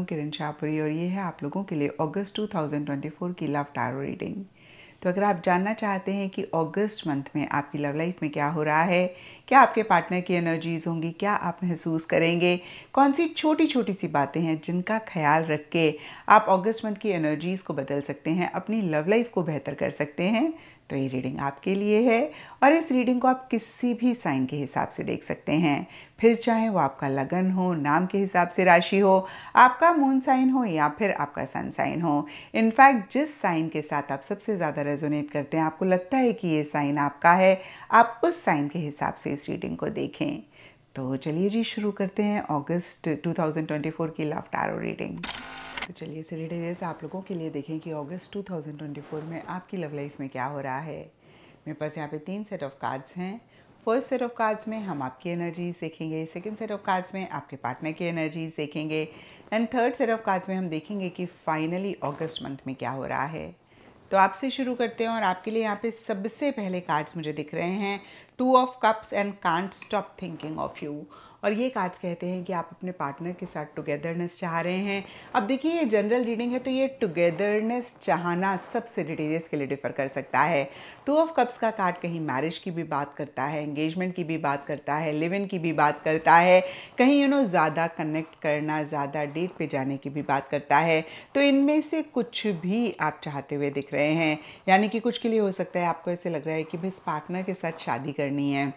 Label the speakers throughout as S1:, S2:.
S1: हूँ किरण शाहपुरी और ये है आप लोगों के लिए अगस्त 2024 की लव टारो रीडिंग तो अगर आप जानना चाहते हैं कि अगस्त मंथ में आपकी लव लाइफ में क्या हो रहा है क्या आपके पार्टनर की एनर्जीज़ होंगी क्या आप महसूस करेंगे कौन सी छोटी छोटी सी बातें हैं जिनका ख्याल रख के आप ऑगस्ट मंथ की एनर्जीज़ को बदल सकते हैं अपनी लव लाइफ को बेहतर कर सकते हैं तो ये रीडिंग आपके लिए है और इस रीडिंग को आप किसी भी साइन के हिसाब से देख सकते हैं फिर चाहे वो आपका लगन हो नाम के हिसाब से राशि हो आपका मून साइन हो या फिर आपका सन साइन हो इनफैक्ट जिस साइन के साथ आप सबसे ज़्यादा रेजोनेट करते हैं आपको लगता है कि ये साइन आपका है आप उस साइन के हिसाब से इस रीडिंग को देखें तो चलिए जी शुरू करते हैं अगस्त 2024 की लव टैरो रीडिंग तो चलिए इस रीडिंग आप लोगों के लिए देखें कि अगस्त 2024 में आपकी लव लाइफ में क्या हो रहा है मेरे पास यहाँ पे तीन सेट ऑफ कार्ड्स हैं फर्स्ट सेट ऑफ कार्ड्स में हम आपकी एनर्जीज देखेंगे सेकेंड सेट ऑफ कार्ड्स में आपके पार्टनर की एनर्जीज देखेंगे and third set of cards में हम देखेंगे कि फाइनली अगस्त मंथ में क्या हो रहा है तो आपसे शुरू करते हैं और आपके लिए यहाँ पे सबसे पहले कार्ड्स मुझे दिख रहे हैं two of cups and can't stop thinking of you और ये कार्ड्स कहते हैं कि आप अपने पार्टनर के साथ टुगेदरनेस चाह रहे हैं अब देखिए ये जनरल रीडिंग है तो ये टुगेदरनेस चाहना सबसे रिलीजियस के लिए डिफर कर सकता है टू ऑफ कप्स का कार्ड कहीं मैरिज की भी बात करता है एंगेजमेंट की भी बात करता है लिव इन की भी बात करता है कहीं यू नो ज़्यादा कनेक्ट करना ज़्यादा डेट पे जाने की भी बात करता है तो इनमें से कुछ भी आप चाहते हुए दिख रहे हैं यानी कि कुछ के लिए हो सकता है आपको ऐसे लग रहा है कि भाई इस पार्टनर के साथ शादी कर करनी है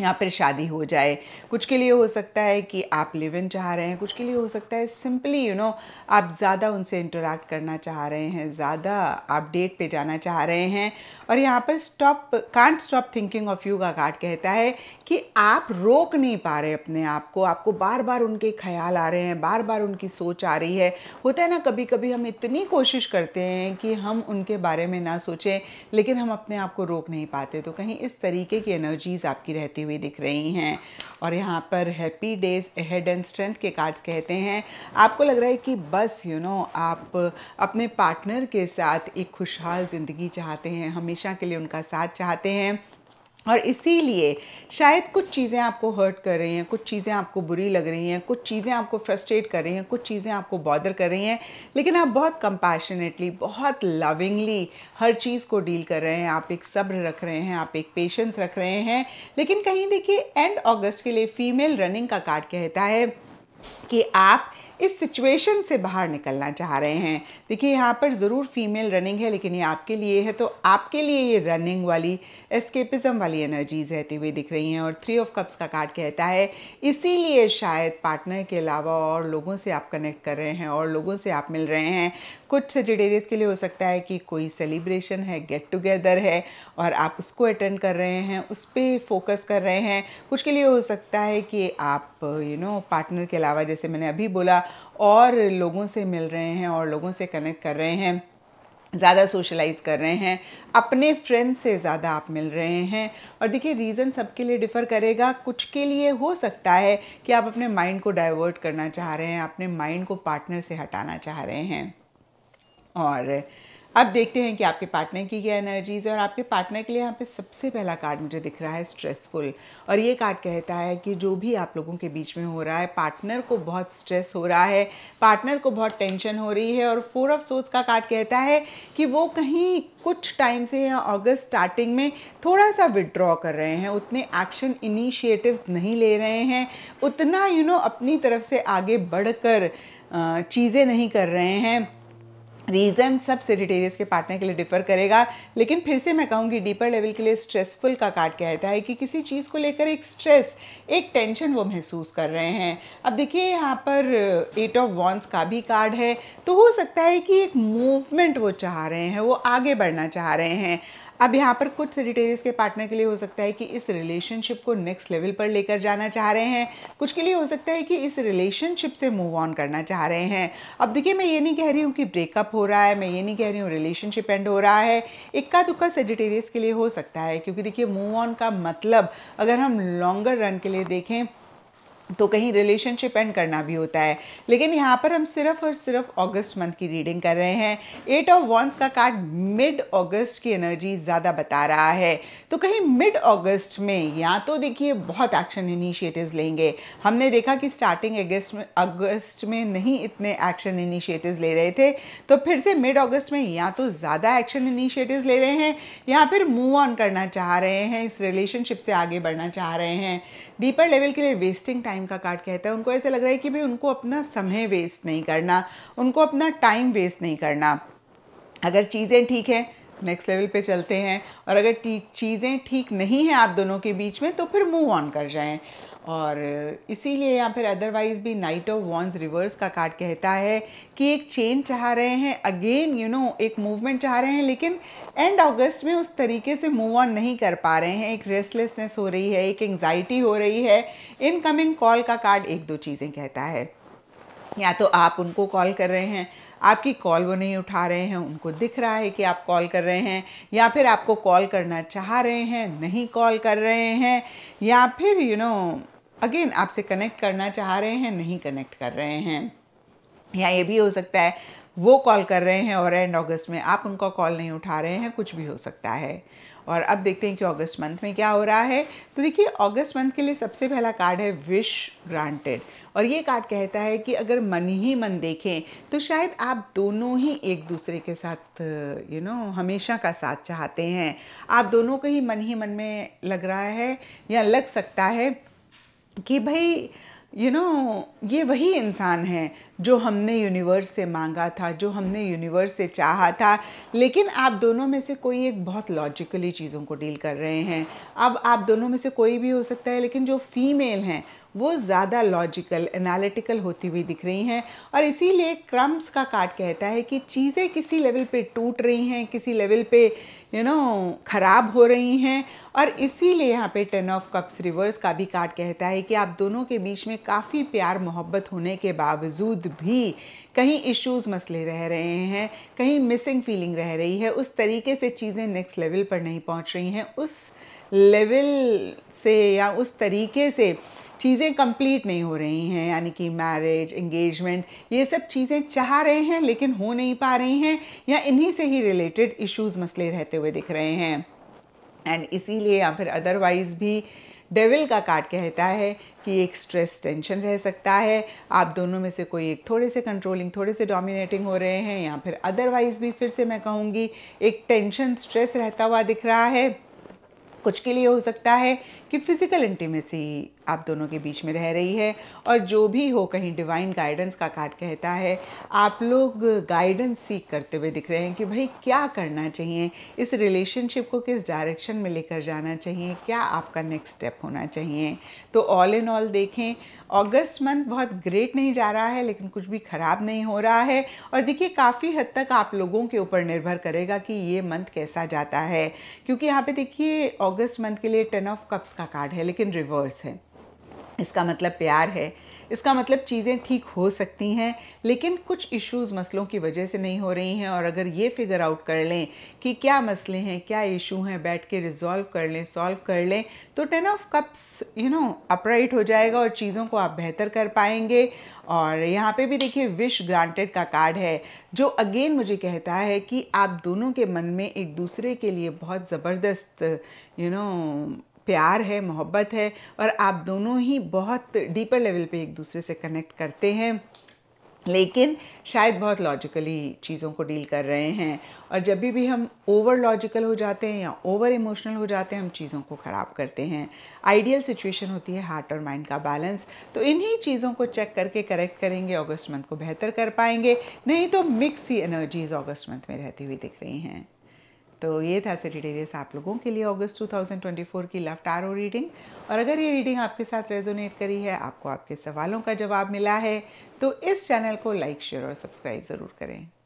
S1: यहाँ पर शादी हो जाए कुछ के लिए हो सकता है कि आप लिव इन चाह रहे हैं कुछ के लिए हो सकता है सिंपली यू नो आप ज़्यादा उनसे इंटरेक्ट करना चाह रहे हैं ज़्यादा आप डेट पे जाना चाह रहे हैं और यहाँ पर stop can't stop thinking of you का कार्ड कहता है कि आप रोक नहीं पा रहे अपने आप को आपको बार बार उनके ख्याल आ रहे हैं बार बार उनकी सोच आ रही है होता है ना कभी कभी हम इतनी कोशिश करते हैं कि हम उनके बारे में ना सोचें लेकिन हम अपने आप को रोक नहीं पाते तो कहीं इस तरीके की एनर्जीज़ आपकी रहती हुई हुई दिख रही हैं और यहाँ पर happy days head and strength के कार्ड्स कहते हैं आपको लग रहा है कि बस यू you नो know, आप अपने पार्टनर के साथ एक खुशहाल ज़िंदगी चाहते हैं हमेशा के लिए उनका साथ चाहते हैं और इसीलिए शायद कुछ चीज़ें आपको हर्ट कर रही हैं कुछ चीज़ें आपको बुरी लग रही हैं कुछ चीज़ें आपको फ्रस्ट्रेट कर रही हैं कुछ चीज़ें आपको बॉदर कर रही हैं लेकिन आप बहुत कंपैशनेटली बहुत लविंगली हर चीज़ को डील कर रहे हैं आप एक सब्र रख रहे हैं आप एक पेशेंस रख रहे हैं लेकिन कहीं देखिए एंड ऑगस्ट के लिए फीमेल रनिंग का कार्ड कहता है कि आप इस सिचुएशन से बाहर निकलना चाह रहे हैं देखिए यहाँ पर ज़रूर फीमेल रनिंग है लेकिन ये आपके लिए है तो आपके लिए ये रनिंग वाली एस्केपिज्म वाली एनर्जीज रहती हुई दिख रही हैं और थ्री ऑफ कप्स का कार्ड कहता है इसीलिए शायद पार्टनर के अलावा और लोगों से आप कनेक्ट कर रहे हैं और लोगों से आप मिल रहे हैं कुछ सेजिटेरियस के लिए हो सकता है कि कोई सेलिब्रेशन है गेट टुगेदर है और आप उसको अटेंड कर रहे हैं उस पर फोकस कर रहे हैं कुछ के लिए हो सकता है कि आप यू नो पार्टनर के अलावा जैसे मैंने अभी बोला और लोगों से मिल रहे हैं और लोगों से कनेक्ट कर रहे हैं ज़्यादा सोशलाइज़ कर रहे हैं अपने फ्रेंड से ज़्यादा आप मिल रहे हैं और देखिए रीज़न सबके लिए डिफ़र करेगा कुछ के लिए हो सकता है कि आप अपने माइंड को डाइवर्ट करना चाह रहे हैं अपने माइंड को पार्टनर से हटाना चाह रहे हैं और अब देखते हैं कि आपके पार्टनर की क्या एनर्जीज है और आपके पार्टनर के लिए यहाँ पे सबसे पहला कार्ड मुझे दिख रहा है स्ट्रेसफुल और ये कार्ड कहता है कि जो भी आप लोगों के बीच में हो रहा है पार्टनर को बहुत स्ट्रेस हो रहा है पार्टनर को बहुत टेंशन हो रही है और फोर ऑफ सोच का कार्ड कहता है कि वो कहीं कुछ टाइम से या अगस्त स्टार्टिंग में थोड़ा सा विड्रॉ कर रहे हैं उतने एक्शन इनिशिएटिव नहीं ले रहे हैं उतना यू you नो know, अपनी तरफ से आगे बढ़ चीज़ें नहीं कर रहे हैं रीज़न सब सेजिटेरियस के पार्टनर के लिए डिफर करेगा लेकिन फिर से मैं कहूँगी डीपर लेवल के लिए स्ट्रेसफुल का कार्ड कहता है कि किसी चीज़ को लेकर एक स्ट्रेस एक टेंशन वो महसूस कर रहे हैं अब देखिए यहाँ पर एट ऑफ वॉन्स का भी कार्ड है तो हो सकता है कि एक मूवमेंट वो चाह रहे हैं वो आगे बढ़ना चाह रहे हैं अब यहाँ पर कुछ सेजिटेरियस के पार्टनर के लिए हो सकता है कि इस रिलेशनशिप को नेक्स्ट लेवल पर लेकर जाना चाह रहे हैं कुछ के लिए हो सकता है कि इस रिलेशनशिप से मूव ऑन करना चाह रहे हैं अब देखिए मैं ये नहीं कह रही हूँ कि ब्रेकअप हो रहा है मैं ये नहीं कह रही हूँ रिलेशनशिप एंड हो रहा है इक्का दुक्का सेजिटेरियस के लिए हो सकता है क्योंकि देखिए मूव ऑन का मतलब अगर हम लॉन्गर रन के लिए देखें तो कहीं रिलेशनशिप एंड करना भी होता है लेकिन यहाँ पर हम सिर्फ और सिर्फ अगस्त मंथ की रीडिंग कर रहे हैं एट ऑफ वॉन्स का कार्ड मिड अगस्त की एनर्जी ज़्यादा बता रहा है तो कहीं मिड अगस्त में या तो देखिए बहुत एक्शन इनिशिएटिव्स लेंगे हमने देखा कि स्टार्टिंग अगस्त में अगस्त में नहीं इतने एक्शन इनिशिएटिव ले रहे थे तो फिर से मिड ऑगस्ट में या तो ज़्यादा एक्शन इनिशियेटिव ले रहे हैं या फिर मूव ऑन करना चाह रहे हैं इस रिलेशनशिप से आगे बढ़ना चाह रहे हैं डीपर लेवल के लिए वेस्टिंग टाइम टाइम का कार्ड कहता है उनको ऐसे लग रहा है कि भाई उनको अपना समय वेस्ट नहीं करना उनको अपना टाइम वेस्ट नहीं करना अगर चीज़ें ठीक हैं नेक्स्ट लेवल पे चलते हैं और अगर चीज़ें ठीक नहीं हैं आप दोनों के बीच में तो फिर मूव ऑन कर जाएं और इसीलिए या फिर अदरवाइज़ भी नाइट ऑफ वॉन्स रिवर्स का कार्ड कहता है कि एक चेंज चाह रहे हैं अगेन यू नो एक मूवमेंट चाह रहे हैं लेकिन एंड अगस्त में उस तरीके से मूव ऑन नहीं कर पा रहे हैं एक रेस्टलेसनेस हो रही है एक एंग्जाइटी हो रही है इनकमिंग कॉल का कार्ड एक दो चीज़ें कहता है या तो आप उनको कॉल कर रहे हैं आपकी कॉल वो नहीं उठा रहे हैं उनको दिख रहा है कि आप कॉल कर रहे हैं या फिर आपको कॉल करना चाह रहे हैं नहीं कॉल कर रहे हैं या फिर यू नो अगेन आपसे कनेक्ट करना चाह रहे हैं नहीं कनेक्ट कर रहे हैं या ये भी हो सकता है वो कॉल कर रहे हैं और एंड अगस्त में आप उनका कॉल नहीं उठा रहे हैं कुछ भी हो सकता है और अब देखते हैं कि अगस्त मंथ में क्या हो रहा है तो देखिए अगस्त मंथ के लिए सबसे पहला कार्ड है विश ग्रांटेड और ये कार्ड कहता है कि अगर मन ही मन देखें तो शायद आप दोनों ही एक दूसरे के साथ यू नो हमेशा का साथ चाहते हैं आप दोनों को ही मन ही मन में लग रहा है या लग सकता है कि भाई यू you नो know, ये वही इंसान है जो हमने यूनिवर्स से मांगा था जो हमने यूनिवर्स से चाहा था लेकिन आप दोनों में से कोई एक बहुत लॉजिकली चीज़ों को डील कर रहे हैं अब आप दोनों में से कोई भी हो सकता है लेकिन जो फीमेल हैं वो ज़्यादा लॉजिकल एनालिटिकल होती हुई दिख रही हैं और इसीलिए क्रम्स का कार्ड कहता है कि चीज़ें किसी लेवल पे टूट रही हैं किसी लेवल पे यू नो ख़राब हो रही हैं और इसीलिए यहाँ पे टेन ऑफ कप्स रिवर्स का भी कार्ड कहता है कि आप दोनों के बीच में काफ़ी प्यार मोहब्बत होने के बावजूद भी कहीं इश्यूज मसले रह रहे हैं कहीं मिसिंग फीलिंग रह रही है उस तरीके से चीज़ें नेक्स्ट लेवल पर नहीं पहुँच रही हैं उस लेवल से या उस तरीके से चीज़ें कंप्लीट नहीं हो रही हैं यानी कि मैरिज इंगेजमेंट ये सब चीज़ें चाह रहे हैं लेकिन हो नहीं पा रही हैं या इन्हीं से ही रिलेटेड इश्यूज मसले रहते हुए दिख रहे हैं एंड इसीलिए या फिर अदरवाइज़ भी डेविल का कार्ड कहता है कि एक स्ट्रेस टेंशन रह सकता है आप दोनों में से कोई एक थोड़े से कंट्रोलिंग थोड़े से डोमिनेटिंग हो रहे हैं या फिर अदरवाइज़ भी फिर से मैं कहूँगी एक टेंशन स्ट्रेस रहता हुआ दिख रहा है कुछ के लिए हो सकता है कि फ़िज़िकल इंटीमेसी आप दोनों के बीच में रह रही है और जो भी हो कहीं डिवाइन गाइडेंस का कार्ड कहता है आप लोग गाइडेंस सीख करते हुए दिख रहे हैं कि भाई क्या करना चाहिए इस रिलेशनशिप को किस डायरेक्शन में लेकर जाना चाहिए क्या आपका नेक्स्ट स्टेप होना चाहिए तो ऑल इन ऑल देखें अगस्त मंथ बहुत ग्रेट नहीं जा रहा है लेकिन कुछ भी ख़राब नहीं हो रहा है और देखिए काफ़ी हद तक आप लोगों के ऊपर निर्भर करेगा कि ये मंथ कैसा जाता है क्योंकि यहाँ पे देखिए अगस्त मंथ के लिए टेन ऑफ कप्स का कार्ड है लेकिन रिवर्स है इसका मतलब प्यार है इसका मतलब चीज़ें ठीक हो सकती हैं लेकिन कुछ इश्यूज मसलों की वजह से नहीं हो रही हैं और अगर ये फिगर आउट कर लें कि क्या मसले हैं क्या इशू हैं बैठ के रिजॉल्व कर लें सॉल्व कर लें तो ten of cups you know upright हो जाएगा और चीज़ों को आप बेहतर कर पाएंगे और यहाँ पे भी देखिए विश ग्रांटेड का कार्ड है जो अगेन मुझे कहता है कि आप दोनों के मन में एक दूसरे के लिए बहुत ज़बरदस्त यू नो प्यार है मोहब्बत है और आप दोनों ही बहुत डीपर लेवल पे एक दूसरे से कनेक्ट करते हैं लेकिन शायद बहुत लॉजिकली चीज़ों को डील कर रहे हैं और जब भी भी हम ओवर लॉजिकल हो जाते हैं या ओवर इमोशनल हो जाते हैं हम चीज़ों को ख़राब करते हैं आइडियल सिचुएशन होती है हार्ट और माइंड का बैलेंस तो इन्हीं चीज़ों को चेक करके करेक्ट करेंगे अगस्त मंथ को बेहतर कर पाएंगे नहीं तो मिक्स ही एनर्जीज अगस्त मंथ में रहती हुई दिख रही हैं तो ये था सेटेडेरियस आप लोगों के लिए अगस्त 2024 की लफ्ट टारो रीडिंग और अगर ये रीडिंग आपके साथ रेजोनेट करी है आपको आपके सवालों का जवाब मिला है तो इस चैनल को लाइक शेयर और सब्सक्राइब ज़रूर करें